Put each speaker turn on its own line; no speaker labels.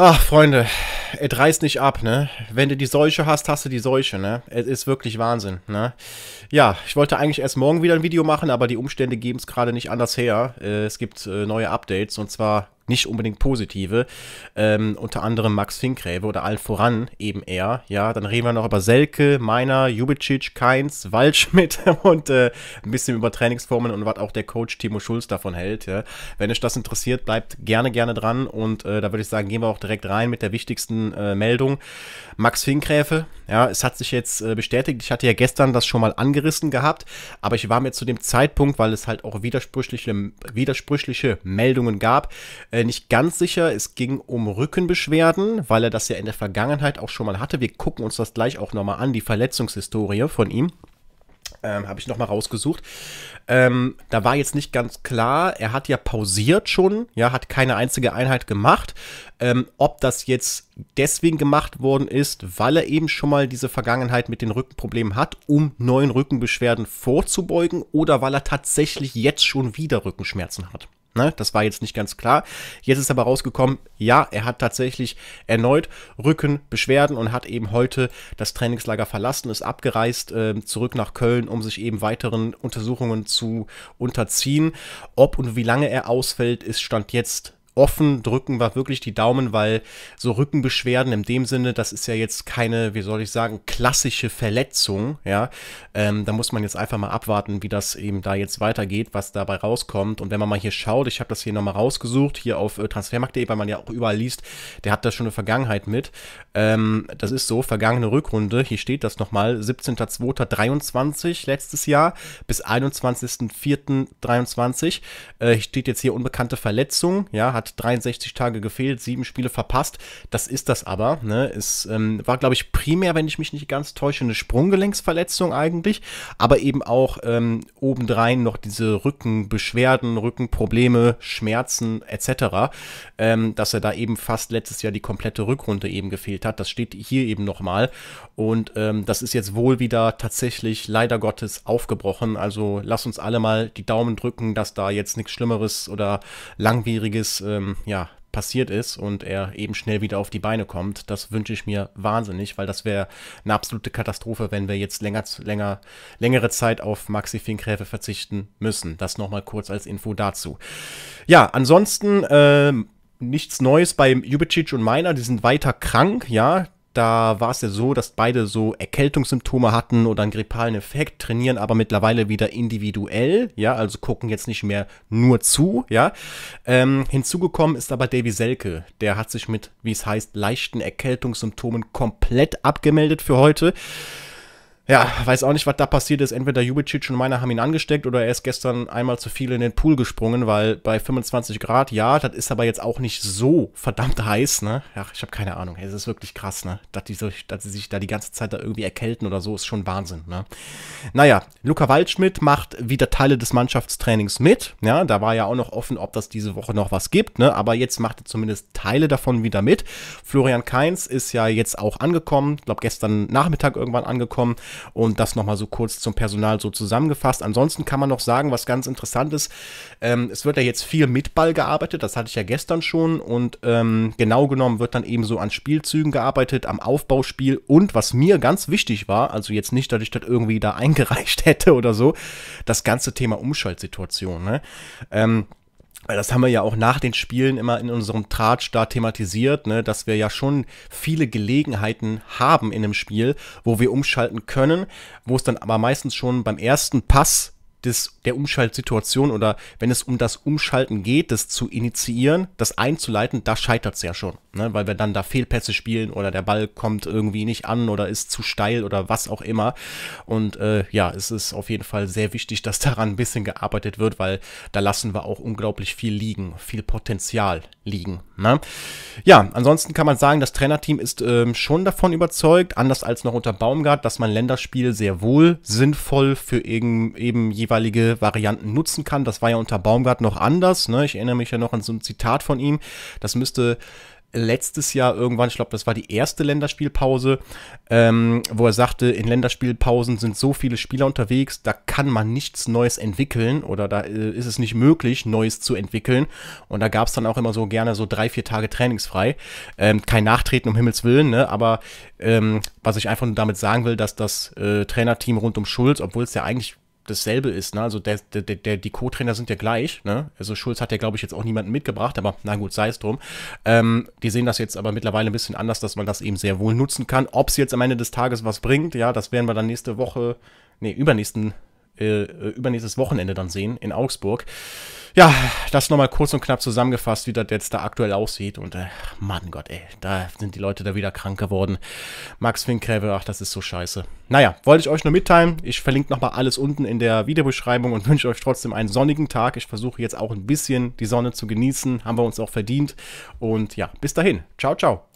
Ach, Freunde, es reißt nicht ab, ne? Wenn du die Seuche hast, hast du die Seuche, ne? Es ist wirklich Wahnsinn, ne? Ja, ich wollte eigentlich erst morgen wieder ein Video machen, aber die Umstände geben es gerade nicht anders her. Äh, es gibt äh, neue Updates und zwar nicht unbedingt positive, ähm, unter anderem Max Finkräve oder allen voran eben er, ja, dann reden wir noch über Selke, Meiner, Jubicic, Keins, Waldschmidt und äh, ein bisschen über Trainingsformen und was auch der Coach Timo Schulz davon hält, ja. Wenn euch das interessiert, bleibt gerne, gerne dran und äh, da würde ich sagen, gehen wir auch direkt rein mit der wichtigsten äh, Meldung. Max Finkgräfe, ja, es hat sich jetzt äh, bestätigt, ich hatte ja gestern das schon mal angerissen gehabt, aber ich war mir zu dem Zeitpunkt, weil es halt auch widersprüchliche, widersprüchliche Meldungen gab, äh, äh, nicht ganz sicher. Es ging um Rückenbeschwerden, weil er das ja in der Vergangenheit auch schon mal hatte. Wir gucken uns das gleich auch nochmal an, die Verletzungshistorie von ihm. Ähm, Habe ich nochmal rausgesucht. Ähm, da war jetzt nicht ganz klar, er hat ja pausiert schon, ja, hat keine einzige Einheit gemacht. Ähm, ob das jetzt deswegen gemacht worden ist, weil er eben schon mal diese Vergangenheit mit den Rückenproblemen hat, um neuen Rückenbeschwerden vorzubeugen, oder weil er tatsächlich jetzt schon wieder Rückenschmerzen hat. Ne? Das war jetzt nicht ganz klar. Jetzt ist aber rausgekommen, ja, er hat tatsächlich erneut Rückenbeschwerden und hat eben heute das Trainingslager verlassen, ist abgereist äh, zurück nach Köln, um sich eben weiteren Untersuchungen zu unterziehen. Ob und wie lange er ausfällt, ist Stand jetzt offen, drücken wir wirklich die Daumen, weil so Rückenbeschwerden in dem Sinne, das ist ja jetzt keine, wie soll ich sagen, klassische Verletzung, ja. Ähm, da muss man jetzt einfach mal abwarten, wie das eben da jetzt weitergeht, was dabei rauskommt. Und wenn man mal hier schaut, ich habe das hier nochmal rausgesucht, hier auf äh, transfermarkt.de, weil man ja auch überall liest, der hat da schon eine Vergangenheit mit. Ähm, das ist so, vergangene Rückrunde, hier steht das nochmal, 17.02.23 letztes Jahr bis 21.04.23. Äh, steht jetzt hier unbekannte Verletzung, ja, hat 63 Tage gefehlt, sieben Spiele verpasst. Das ist das aber. Ne? Es ähm, war, glaube ich, primär, wenn ich mich nicht ganz täusche, eine Sprunggelenksverletzung eigentlich, aber eben auch ähm, obendrein noch diese Rückenbeschwerden, Rückenprobleme, Schmerzen etc., ähm, dass er da eben fast letztes Jahr die komplette Rückrunde eben gefehlt hat. Das steht hier eben nochmal. Und ähm, das ist jetzt wohl wieder tatsächlich leider Gottes aufgebrochen. Also lass uns alle mal die Daumen drücken, dass da jetzt nichts Schlimmeres oder Langwieriges äh, ähm, ja, passiert ist und er eben schnell wieder auf die Beine kommt. Das wünsche ich mir wahnsinnig, weil das wäre eine absolute Katastrophe, wenn wir jetzt länger, länger, längere Zeit auf Maxi Finkräfe verzichten müssen. Das nochmal kurz als Info dazu. Ja, ansonsten äh, nichts Neues bei Jubicic und Meiner. Die sind weiter krank, ja da war es ja so, dass beide so Erkältungssymptome hatten oder einen grippalen Effekt, trainieren aber mittlerweile wieder individuell, ja, also gucken jetzt nicht mehr nur zu, ja. Ähm, hinzugekommen ist aber Davy Selke, der hat sich mit, wie es heißt, leichten Erkältungssymptomen komplett abgemeldet für heute. Ja, weiß auch nicht, was da passiert ist. Entweder Jubicic und meiner haben ihn angesteckt oder er ist gestern einmal zu viel in den Pool gesprungen, weil bei 25 Grad, ja, das ist aber jetzt auch nicht so verdammt heiß, ne? Ja, ich habe keine Ahnung. Es ist wirklich krass, ne? Dass, die dass sie sich da die ganze Zeit da irgendwie erkälten oder so, ist schon Wahnsinn, ne? Naja, Luca Waldschmidt macht wieder Teile des Mannschaftstrainings mit. Ja, da war ja auch noch offen, ob das diese Woche noch was gibt, ne? Aber jetzt macht er zumindest Teile davon wieder mit. Florian Kainz ist ja jetzt auch angekommen, glaube gestern Nachmittag irgendwann angekommen. Und das nochmal so kurz zum Personal so zusammengefasst. Ansonsten kann man noch sagen, was ganz interessant ist, ähm, es wird ja jetzt viel mit Ball gearbeitet, das hatte ich ja gestern schon. Und ähm, genau genommen wird dann eben so an Spielzügen gearbeitet, am Aufbauspiel. Und was mir ganz wichtig war, also jetzt nicht, dass ich das irgendwie da eingereicht hätte oder so, das ganze Thema Umschaltsituation. Ne? Ähm, weil das haben wir ja auch nach den Spielen immer in unserem Tratsch da thematisiert, ne, dass wir ja schon viele Gelegenheiten haben in einem Spiel, wo wir umschalten können, wo es dann aber meistens schon beim ersten Pass des, der Umschaltsituation oder wenn es um das Umschalten geht, das zu initiieren, das einzuleiten, da scheitert es ja schon. Ne, weil wir dann da Fehlpässe spielen oder der Ball kommt irgendwie nicht an oder ist zu steil oder was auch immer. Und äh, ja, es ist auf jeden Fall sehr wichtig, dass daran ein bisschen gearbeitet wird, weil da lassen wir auch unglaublich viel liegen, viel Potenzial liegen. Ne? Ja, ansonsten kann man sagen, das Trainerteam ist ähm, schon davon überzeugt, anders als noch unter Baumgart, dass man Länderspiele sehr wohl sinnvoll für eben, eben jeweilige Varianten nutzen kann. Das war ja unter Baumgart noch anders. Ne? Ich erinnere mich ja noch an so ein Zitat von ihm. Das müsste letztes Jahr irgendwann, ich glaube, das war die erste Länderspielpause, ähm, wo er sagte, in Länderspielpausen sind so viele Spieler unterwegs, da kann man nichts Neues entwickeln oder da äh, ist es nicht möglich, Neues zu entwickeln. Und da gab es dann auch immer so gerne so drei, vier Tage trainingsfrei. Ähm, kein Nachtreten um Himmels Willen, ne? aber ähm, was ich einfach nur damit sagen will, dass das äh, Trainerteam rund um Schulz, obwohl es ja eigentlich dasselbe ist. Ne? Also der, der, der, die Co-Trainer sind ja gleich. Ne? Also Schulz hat ja, glaube ich, jetzt auch niemanden mitgebracht, aber na gut, sei es drum. Ähm, die sehen das jetzt aber mittlerweile ein bisschen anders, dass man das eben sehr wohl nutzen kann. Ob es jetzt am Ende des Tages was bringt, ja, das werden wir dann nächste Woche, nee, übernächsten äh, übernächstes Wochenende dann sehen in Augsburg. Ja, das nochmal kurz und knapp zusammengefasst, wie das jetzt da aktuell aussieht. Und äh, Mann Gott, ey, da sind die Leute da wieder krank geworden. Max Finkgräve, ach, das ist so scheiße. Naja, wollte ich euch nur mitteilen. Ich verlinke nochmal alles unten in der Videobeschreibung und wünsche euch trotzdem einen sonnigen Tag. Ich versuche jetzt auch ein bisschen die Sonne zu genießen. Haben wir uns auch verdient. Und ja, bis dahin. Ciao, ciao.